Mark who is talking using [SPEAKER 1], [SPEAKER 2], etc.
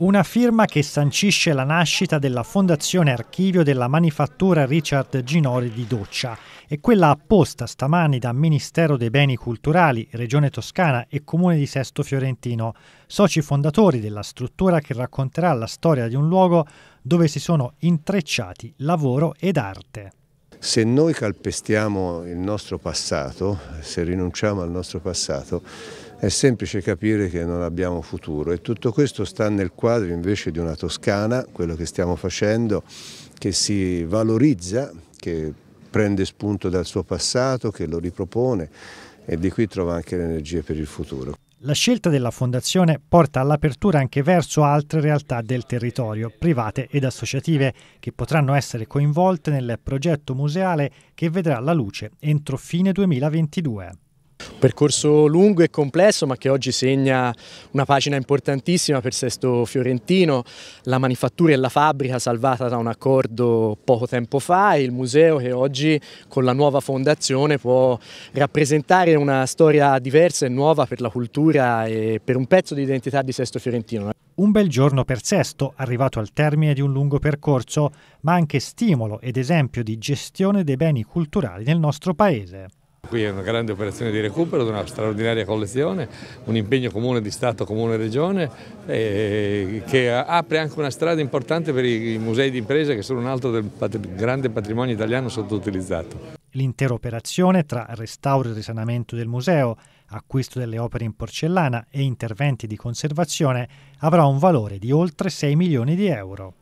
[SPEAKER 1] una firma che sancisce la nascita della Fondazione Archivio della Manifattura Richard Ginori di Doccia e quella apposta stamani da Ministero dei Beni Culturali, Regione Toscana e Comune di Sesto Fiorentino, soci fondatori della struttura che racconterà la storia di un luogo dove si sono intrecciati lavoro ed arte.
[SPEAKER 2] Se noi calpestiamo il nostro passato, se rinunciamo al nostro passato, è semplice capire che non abbiamo futuro e tutto questo sta nel quadro invece di una Toscana, quello che stiamo facendo, che si valorizza, che prende spunto dal suo passato, che lo ripropone e di qui trova anche le energie per il futuro.
[SPEAKER 1] La scelta della Fondazione porta all'apertura anche verso altre realtà del territorio, private ed associative, che potranno essere coinvolte nel progetto museale che vedrà la luce entro fine 2022.
[SPEAKER 3] Un percorso lungo e complesso ma che oggi segna una pagina importantissima per Sesto Fiorentino, la manifattura e la fabbrica salvata da un accordo poco tempo fa e il museo che oggi con la nuova fondazione può rappresentare una storia diversa e nuova per la cultura e per un pezzo di identità di Sesto Fiorentino. Un
[SPEAKER 1] bel giorno per Sesto, arrivato al termine di un lungo percorso, ma anche stimolo ed esempio di gestione dei beni culturali nel nostro paese.
[SPEAKER 4] Qui è una grande operazione di recupero di una straordinaria collezione, un impegno comune di Stato, Comune e Regione eh, che apre anche una strada importante per i musei di impresa che sono un altro del patri grande patrimonio italiano sottoutilizzato.
[SPEAKER 1] L'intera operazione tra restauro e risanamento del museo, acquisto delle opere in porcellana e interventi di conservazione avrà un valore di oltre 6 milioni di euro.